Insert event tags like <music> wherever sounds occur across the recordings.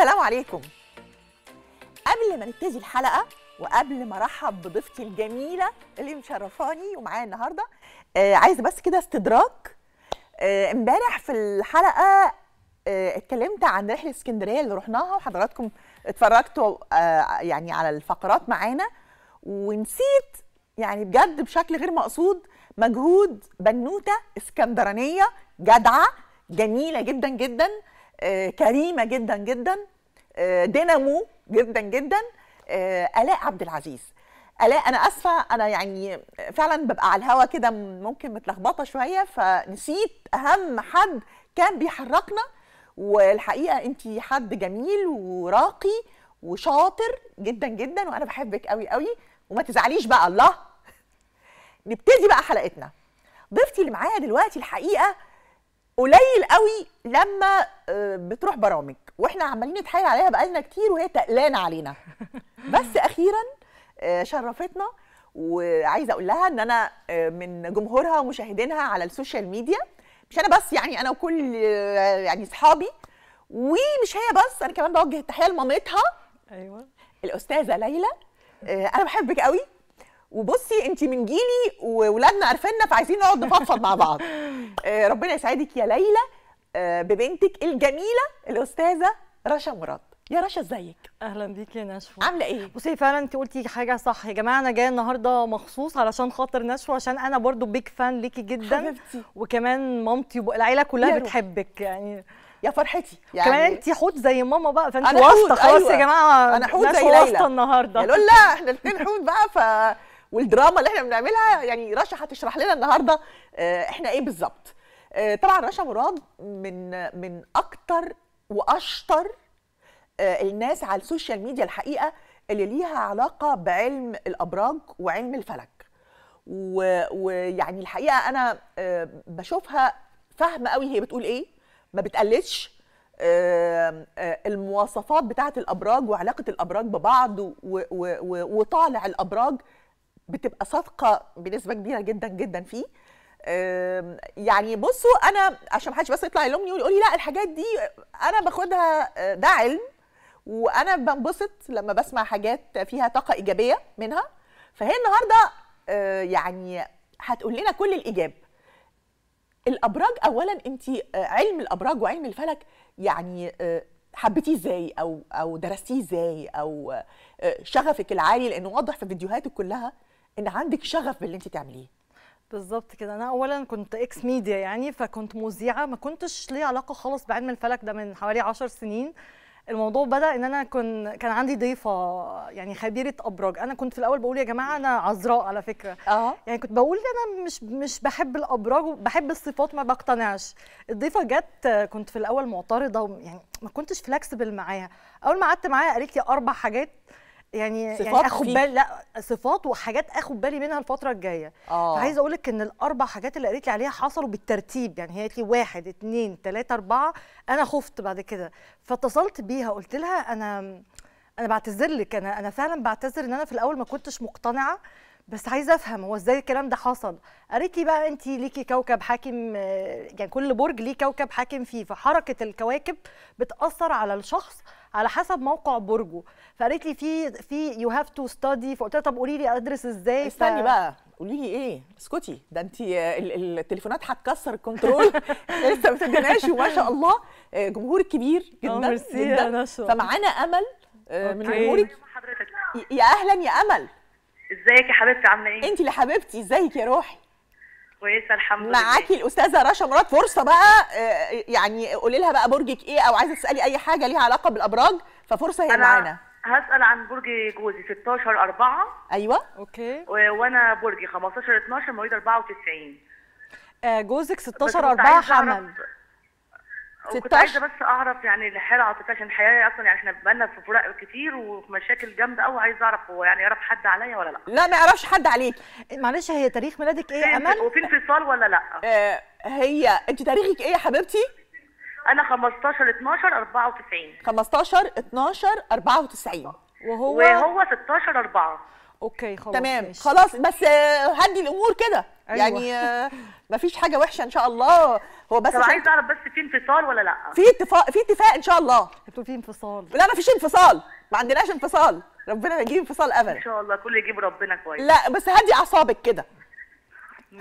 السلام عليكم قبل ما نبتدي الحلقه وقبل ما ارحب بضيفتي الجميله اللي مشرفاني ومعايا النهارده آه عايزه بس كده استدراك آه، امبارح آه في الحلقه آه اتكلمت عن رحله اسكندريه اللي رحناها وحضراتكم اتفرجتوا آه يعني على الفقرات معانا ونسيت يعني بجد بشكل غير مقصود مجهود بنوته اسكندرانيه جدعه جميله جدا جدا آه، كريمه جدا جدا آه، دينامو جدا جدا آه، الاء عبد العزيز الاء انا اسفه انا يعني فعلا ببقى على الهوا كده ممكن متلخبطه شويه فنسيت اهم حد كان بيحركنا والحقيقه انت حد جميل وراقي وشاطر جدا جدا وانا بحبك قوي قوي وما تزعليش بقى الله نبتدي بقى حلقتنا ضيفتي اللي معايا دلوقتي الحقيقه قليل قوي لما آه، بتروح برامج واحنا عمالين نتحايل عليها بقالنا كتير وهي تقلانه علينا <laughs> بس اخيرا آه، شرفتنا وعايزه اقول لها ان انا آه، من جمهورها ومشاهدينها على السوشيال ميديا مش انا بس يعني انا وكل يعني اصحابي ومش هي بس انا كمان بوجه التحيه لمامتها ايوه الاستاذه ليلى انا بحبك قوي وبصي انت من جيلي واولادنا عارفيننا فعايزين نقعد نفضفض مع بعض <laughs> آه، ربنا يسعدك يا ليلى آه، ببنتك الجميله الاستاذه رشا مراد يا رشا ازيك اهلا بيك يا نشوى عامله ايه بصي فعلا انت قلتي حاجه صح يا جماعه انا جايه النهارده مخصوص علشان خاطر نشوى عشان انا برضو بيج فان ليكي جدا حبيبتي وكمان مامتي والعيله كلها بتحبك يعني يا فرحتي يعني كمان انت حوت زي ماما بقى فانت واسطه خلاص أيوة. يا جماعه انا حوت زي ليلى النهارده يا لولا احنا الاثنين حوت بقى ف والدراما اللي احنا بنعملها يعني رشا هتشرح لنا النهارده آه، احنا ايه بالظبط آه، طبعا رشا مراد من من اكتر واشطر آه، الناس على السوشيال ميديا الحقيقه اللي ليها علاقه بعلم الابراج وعلم الفلك ويعني الحقيقه انا بشوفها فاهمه قوي هي بتقول ايه ما بتقلدش المواصفات بتاعه الابراج وعلاقه الابراج ببعض وطالع الابراج بتبقى صادقه بنسبه كبيره جدا جدا فيه يعني بصوا انا عشان ما حدش بس يطلع يلومني ويقول لي لا الحاجات دي انا باخدها آه، ده علم وانا بنبسط لما بسمع حاجات فيها طاقه ايجابيه منها فهي النهارده آه، يعني هتقول لنا كل الايجاب الابراج اولا انت آه، علم الابراج وعلم الفلك يعني حبيتيه ازاي او او درستيه ازاي او شغفك العالي لانه واضح في فيديوهاتك كلها ان عندك شغف باللي انت تعمليه بالظبط كده انا اولا كنت اكس ميديا يعني فكنت مذيعه ما كنتش ليا علاقه خالص بعلم الفلك ده من حوالي 10 سنين الموضوع بدا ان انا كن كان عندي ضيفه يعني خبيره ابراج انا كنت في الاول بقول يا جماعه انا عذراء على فكره اه يعني كنت بقول انا مش مش بحب الابراج وبحب الصفات ما بقتنعش الضيفه جت كنت في الاول معترضه يعني ما كنتش فلكسبل معاها اول ما قعدت معاها قالت لي اربع حاجات يعني،, يعني صفات يعني اخد بالي لا صفات وحاجات اخد بالي منها الفتره الجايه اه فعايزه اقول لك ان الاربع حاجات اللي قالت لي عليها حصلوا بالترتيب يعني هي قالت لي واحد اثنين ثلاثه اربعه انا خفت بعد كده فاتصلت بيها قلت لها انا انا بعتذر لك انا انا فعلا بعتذر ان انا في الاول ما كنتش مقتنعه بس عايزه افهم هو ازاي الكلام ده حصل قالت لي بقى انت ليكي كوكب حاكم يعني كل برج ليه كوكب حاكم فيه فحركه الكواكب بتاثر على الشخص على حسب موقع برجه فقالت لي في في يو هاف تو ستادي فقلت لها طب قولي لي ادرس ازاي استني ف... بقى قولي لي ايه اسكتي ده انت آه، التليفونات هتكسر الكنترول <laughs> لسه ما سجلناش وما شاء الله آه، جمهور كبير جدا اه، جدا فمعانا امل من جمهورك يا اهلا يا امل ازيك يا حبيبتي عامله ايه انت اللي حبيبتي ازيك يا روحي كويسه الحمد لله معاكي الاستاذه رشا مراد فرصه بقى آه، آه، يعني قولي لها بقى برجك ايه او عايزه تسالي اي حاجه ليها علاقه بالابراج ففرصه هي معانا هسال عن برج جوزي 16 4 ايوه اوكي وانا برجي 15 12 مواليد 94 آه، جوزك 16 4 حمل وكنت عايزه بس اعرف يعني الحاله العاطفيه عشان الحياه اصلا يعني احنا بقالنا في فراق كتير ومشاكل جامده قوي عايزه اعرف هو يعني يعرف حد عليا ولا لا لا ما يعرفش حد عليك معلش هي تاريخ ميلادك ايه يا امل وفي انفصال ولا لا آه هي انت تاريخك ايه يا حبيبتي انا 15 12 94 15 12 94 وهو وهو 16 4 اوكي خلاص تمام ماشي. خلاص بس آه، هدي الامور كده أيوة. يعني آه، مفيش حاجه وحشه ان شاء الله هو بس طب عايز اعرف بس في انفصال ولا لا في اتفاق في اتفاق ان شاء الله انتوا في انفصال لا مفيش انفصال ما عندناش انفصال ربنا ما يجيب انفصال ابدا ان شاء الله كل يجيب ربنا كويس لا بس هدي اعصابك كده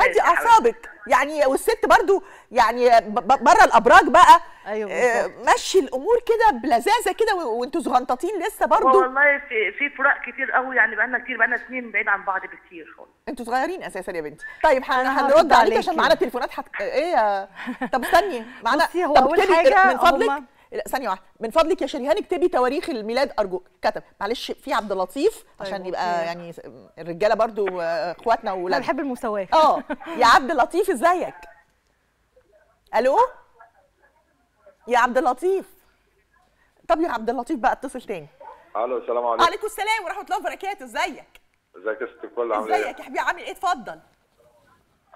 هدي اعصابك يعني والست برضو يعني بره الابراج بقى ايوه آه، مشي الامور كده بلذاذه كده وانتوا صغنططين لسه برضو والله في في فراق كتير قوي يعني بقالنا كتير بقالنا سنين بعيد عن بعض بكتير خالص انتوا صغيرين اساسا يا بنتي طيب هنرد عليك عشان معانا تليفونات حت... ايه يا طب استني <laughs> معانا بصي هو حاجه من فضلك ثانيه واحده من فضلك يا شريهان اكتبي تواريخ الميلاد ارجوك كتب معلش في عبد اللطيف عشان طيب يبقى يعني الرجاله برضو اخواتنا واولادنا انا بحب المساواه اه <laughs> يا عبد اللطيف ازيك الو يا عبد اللطيف طب يا عبد اللطيف بقى اتصل تاني الو السلام عليكم وعليكم السلام ورحمه الله وبركاته ازيك ازيك يا ست الكل عامل ايه ازيك يا حبيبي عامل ايه اتفضل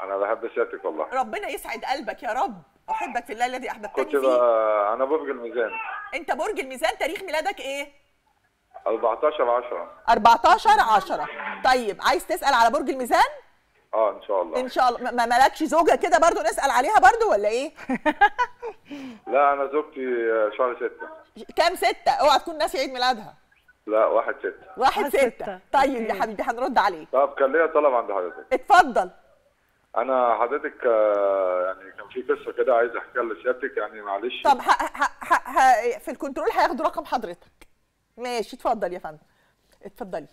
انا بحب سيادتك والله ربنا يسعد قلبك يا رب احبك في الله الذي احببتني فيه بقى انا برج الميزان انت برج الميزان تاريخ ميلادك ايه 14 10 14 10 طيب عايز تسال على برج الميزان اه ان شاء الله ان شاء الله ما مالكش زوجه كده برضو نسال عليها برضو ولا ايه <laughs> لا انا زوجتي آه، شهر 6 كام 6 اوعى تكون ناسي عيد ميلادها لا واحد ستة واحد ستة طيب يا حبيبي هنرد عليك طب كان ليا طلب عند حضرتك اتفضل انا حضرتك آه، يعني كان في قصه كده عايز احكيها لسيادتك يعني معلش طب ح ح ح في الكنترول هياخدوا رقم حضرتك ماشي اتفضل يا فندم اتفضلي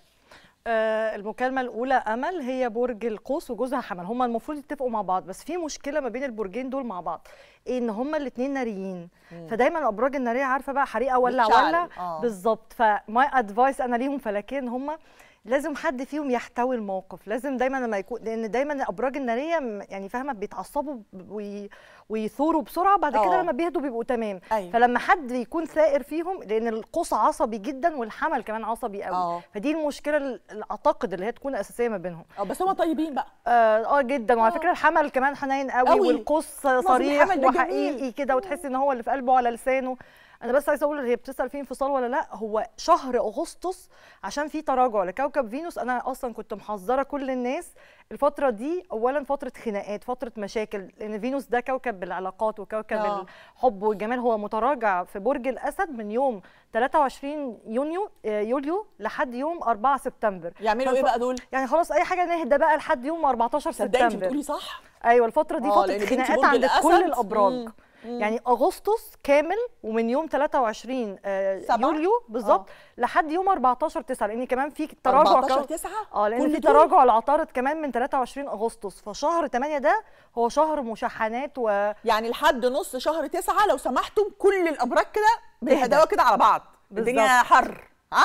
آه، المكالمة الأولى أمل هي برج القوس وجوزها حمل هما المفروض يتفقوا مع بعض بس في مشكلة ما بين البرجين دول مع بعض إيه إن هما الاتنين ناريين فدايما الأبراج النارية عارفة بقى حريقة ولا ولا آه. بالظبط فماي أدفايس أنا ليهم فلكيا هما لازم حد فيهم يحتوي الموقف لازم دايما لما يكون لان دايما الابراج الناريه يعني فاهمه بيتعصبوا وي... ويثوروا بسرعه بعد كده آه. لما بيهدوا بيبقوا تمام أيوة. فلما حد يكون ثائر فيهم لان القوس عصبي جدا والحمل كمان عصبي قوي أوه. فدي المشكله اللي اعتقد اللي هي تكون اساسيه ما بينهم اه بس هم طيبين بقى اه, آه، جدا وعلى آه. فكره الحمل كمان حنين قوي, قوي. والقوس صريح وحقيقي كده وتحسي ان هو اللي في قلبه على لسانه انا بس عايزه اقول هي بتسال في انفصال ولا لا هو شهر اغسطس عشان في تراجع لكوكب فينوس انا اصلا كنت محذره كل الناس الفتره دي اولا فتره خناقات فتره مشاكل لان فينوس ده كوكب العلاقات وكوكب أوه. الحب والجمال هو متراجع في برج الاسد من يوم 23 يونيو آه، يوليو لحد يوم 4 سبتمبر يعملوا ايه بقى دول يعني خلاص اي حاجه نهدى بقى لحد يوم 14 سبتمبر صدقني بتقولي صح ايوه الفتره دي آه، فتره خناقات عند كل الابراج مم. مم. يعني اغسطس كامل ومن يوم 23 آه يوليو آه. بالظبط لحد يوم 14 9 لان كمان في تراجع 14 9 اه لان في تراجع العطارد كمان من 23 اغسطس فشهر 8 ده هو شهر مشحنات و يعني لحد نص شهر 9 لو سمحتم كل الابراج كده بالهداوه كده على بعض بالزبط. الدنيا حر ها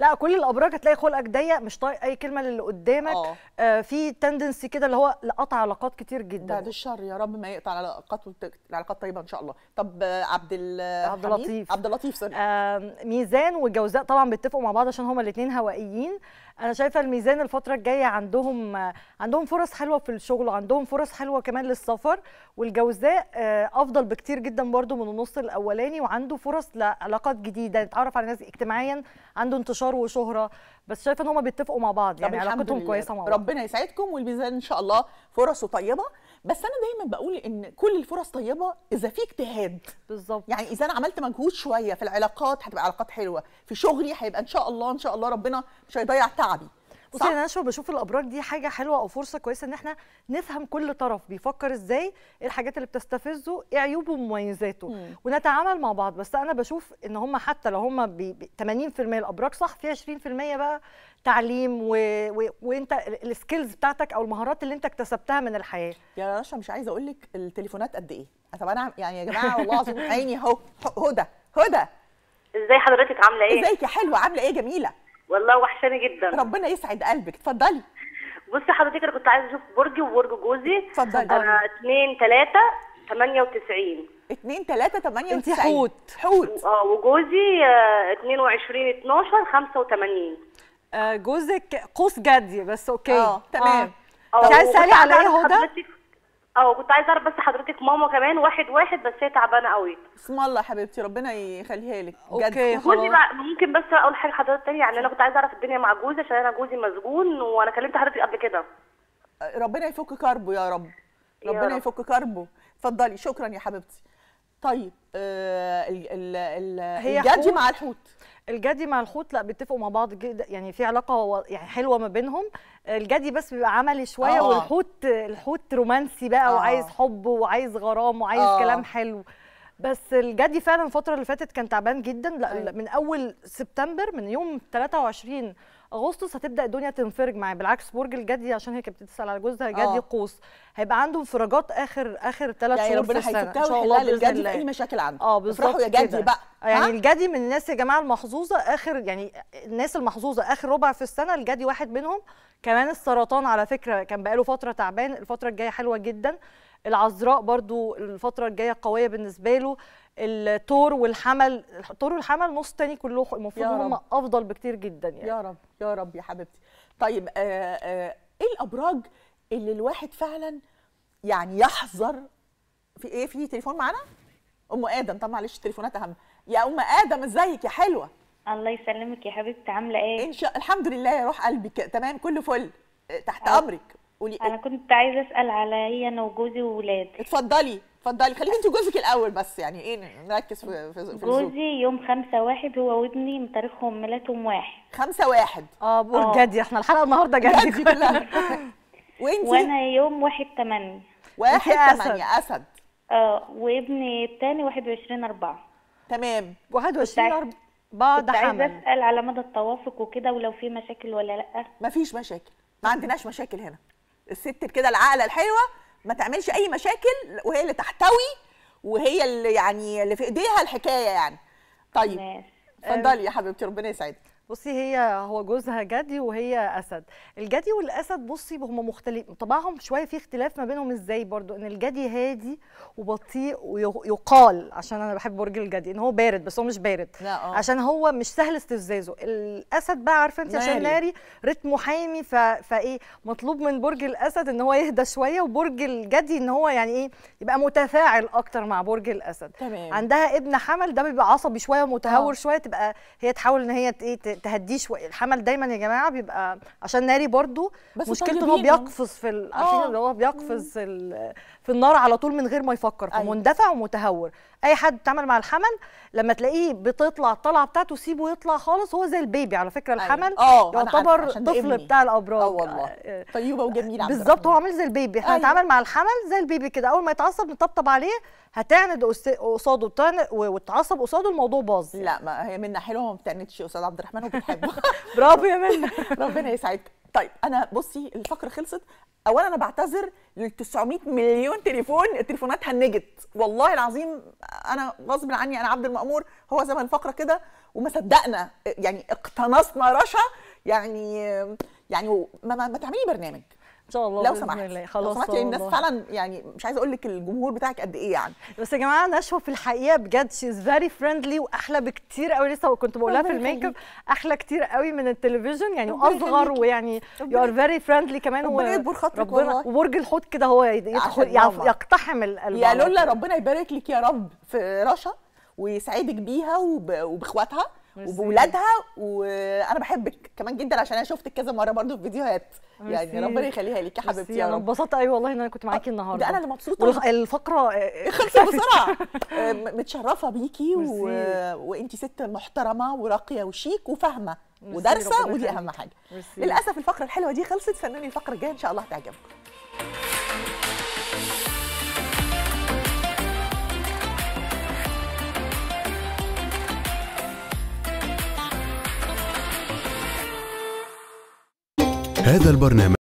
لا كل الابراج هتلاقي خلقك ضيق مش طايق اي كلمه للي قدامك آه, آه، في تندنسي كده اللي هو لقطع علاقات كتير جدا بعد الشر يا رب ما يقطع علاقات العلاقات طيبه ان شاء الله طب عبد عبد اللطيف عبد اللطيف آه ميزان والجوزاء طبعا بيتفقوا مع بعض عشان هما الاثنين هوائيين انا شايفه الميزان الفتره الجايه عندهم عندهم فرص حلوه في الشغل وعندهم فرص حلوه كمان للسفر والجوزاء آه، افضل بكتير جدا برده من النص الاولاني وعنده فرص لعلاقات جديده يتعرف على ناس اجتماعيا عنده عنده انتشار وشهره بس شايفه ان هم بيتفقوا مع بعض يعني علاقتهم كويسه مع بعض ربنا يسعدكم والميزان ان شاء الله فرصه طيبه بس انا دايما بقول ان كل الفرص طيبه اذا في اجتهاد بالظبط يعني اذا انا عملت مجهود شويه في العلاقات هتبقى علاقات حلوه في شغلي هيبقى ان شاء الله ان شاء الله ربنا مش هيضيع تعبي بصي انا شو بشوف الابراج دي حاجه حلوه او فرصه كويسه ان احنا نفهم كل طرف بيفكر ازاي ايه الحاجات اللي بتستفزه ايه عيوبه ومميزاته مم. ونتعامل مع بعض بس انا بشوف ان هم حتى لو هم بي... 80% الابراج صح في 20% بقى تعليم و... و... وانت السكيلز بتاعتك او المهارات اللي انت اكتسبتها من الحياه يا رشا مش عايزه اقول لك التليفونات قد ايه طب انا يعني يا جماعه والله العظيم عيني اهو هدى هدى ازاي حضرتك عامله ايه ازيك يا حلوه عامله ايه جميله والله وحشاني جدا ربنا يسعد قلبك اتفضلي بصي حضرتك انا كنت عايزه اشوف برجي وبرج جوزي اتفضلي انا 2 3 98 2 3 98 انت حوت حوت اه وجوزي 22 12 85 جوزك قوس جدي بس اوكي اه تمام آه. آه، انت عايزه تسالي على ايه هدى؟ اه كنت عايزه اعرف بس حضرتك ماما كمان واحد واحد بس هي تعبانه قوي بسم الله حبيبتي ربنا يخليها لك اوكي خلاص بقى ممكن بس اقول حاجه لحضرتك تاني يعني انا كنت عايزه اعرف الدنيا مع جوزي عشان انا جوزي مسجون وانا كلمت حضرتك قبل كده ربنا يفك كربه يا رب ربنا يفك كربه اتفضلي شكرا يا حبيبتي طيب آه ال ال ال هي الجدي مع الحوت الجدي مع الخوت لا بيتفقوا مع بعض جدا يعني في علاقه يعني حلوه ما بينهم الجدي بس بيبقى عملي شويه أوه. والحوت الحوت رومانسي بقى أوه. وعايز حب وعايز غرام وعايز أوه. كلام حلو بس الجدي فعلا الفتره اللي فاتت كان تعبان جدا لا أيوة. من اول سبتمبر من يوم 23 اغسطس هتبدا الدنيا تنفرج معاه بالعكس برج الجدي عشان هي كانت بتسال على جوزها جدي آه. قوس هيبقى عنده انفراجات اخر اخر ثلاث يعني شهور في السنه ان شاء الله للجدي في اي مشاكل عنده اه بالظبط يا جدي بقى يعني ها؟ الجدي من الناس يا جماعه المحظوظه اخر يعني الناس المحظوظه اخر ربع في السنه الجدي واحد منهم كمان السرطان على فكره كان بقاله فتره تعبان الفتره الجايه حلوه جدا العذراء برضو الفتره الجايه قويه بالنسبه له التور والحمل الثور والحمل نص تاني كله المفروض هم افضل بكتير جدا يعني يا رب يا رب يا حبيبتي طيب آآ آه، آآ آه، ايه الابراج اللي الواحد فعلا يعني يحذر في ايه في تليفون معانا ام ادم طب معلش التليفونات اهم يا ام ادم ازيك يا حلوه الله يسلمك يا حبيبتي عامله ايه ان شاء الحمد لله يا روح قلبي تمام كله فل آه، تحت امرك قولي انا كنت عايزه اسال على هي انا وجوزي واولاد اتفضلي اتفضلي خليكي انت وجوزك الاول بس يعني ايه نركز في في جوزي يوم 5 1 هو وابني تاريخهم ميلادهم واحد 5 1 اه بقول آه. جدي احنا الحلقه النهارده جدي, جدي كلها <laughs> وانت وانا يوم 1 8 1 8 اسد اه وابني الثاني 21 4 تمام 21 4 بعد حمل عايزه اسال على مدى التوافق وكده ولو في مشاكل ولا لا مفيش مشاكل ما عندناش مشاكل هنا الست كده العقله الحلوه ما تعملش اي مشاكل وهي اللي تحتوي وهي اللي يعني اللي في ايديها الحكايه يعني طيب اتفضلي يا حبيبتي ربنا يسعدك بصي هي هو جوزها جدي وهي اسد الجدي والاسد بصي هم مختلفين طبعهم شويه في اختلاف ما بينهم ازاي برضو ان الجدي هادي وبطيء ويقال عشان انا بحب برج الجدي ان هو بارد بس هو مش بارد لا آه. عشان هو مش سهل استفزازه الاسد بقى عارفه انت عشان ناري رتمه حامي ف... فايه مطلوب من برج الاسد ان هو يهدى شويه وبرج الجدي ان هو يعني ايه يبقى متفاعل اكتر مع برج الاسد تمام. عندها ابن حمل ده بيبقى عصبي شويه ومتهور آه. شويه تبقى هي تحاول ان هي ايه تهديش الحمل دايما يا جماعه بيبقى عشان ناري برضو مشكلته ان هو يعني. بيقفز في ال... عارفين آه. اللي هو بيقفز في النار على طول من غير ما يفكر أيوة. فمندفع ومتهور اي حد بتعمل مع الحمل لما تلاقيه بتطلع الطلعه بتاعته سيبه يطلع خالص هو زي البيبي على فكره أيوة. الحمل أيوة. يعتبر طفل بتاع الابراج اه والله طيبه وجميله بالظبط هو عامل زي البيبي احنا أيوة. هنتعامل مع الحمل زي البيبي كده اول ما يتعصب نطبطب عليه هتعند قصاده وتتعصب قصاده الموضوع باظ لا ما هي منا حلوه وما بتعندش قصاد عبد الرحمن وبتحبه <laughs> برافو يا منا <laughs> ربنا يسعدك طيب انا بصي الفقره خلصت اولا انا بعتذر لل 900 مليون تليفون التليفونات هنجت والله العظيم انا غصب عني انا عبد المامور هو زمن الفقره كده وما صدقنا يعني اقتنصنا رشا يعني يعني ما, ما, ما تعملي برنامج شاء الله لو سمحت خلاص لو سمحت لان يعني الناس فعلا يعني مش عايزه اقول لك الجمهور بتاعك قد ايه يعني بس يا جماعه نشوى في الحقيقه بجد شي از فيري فريندلي واحلى بكتير قوي لسه كنت بقولها في الميك اب احلى كتير قوي من التلفزيون يعني واصغر ويعني يو ار فيري فريندلي كمان ربنا يكبر خاطرك ربنا وبرج الحوت كده هو يدخل يقتحم يا لولا ربنا يبارك لك يا رب في رشا ويسعدك بيها وباخواتها وبولادها وانا بحبك كمان جدا عشان انا شفتك كذا مره برضو في فيديوهات يعني ربنا يخليها لك يا حبيبتي يا رب انا اتبسطت قوي والله ان انا كنت معاكي آه، النهارده ده انا اللي مبسوطه الفقره آه، آه، <laughs> خلصت بسرعه متشرفه بيكي و... وانت ست محترمه وراقيه وشيك وفاهمه ودارسه ودي اهم حاجه للاسف الفقره الحلوه دي خلصت استنوني الفقره الجايه ان شاء الله هتعجبكم هذا البرنامج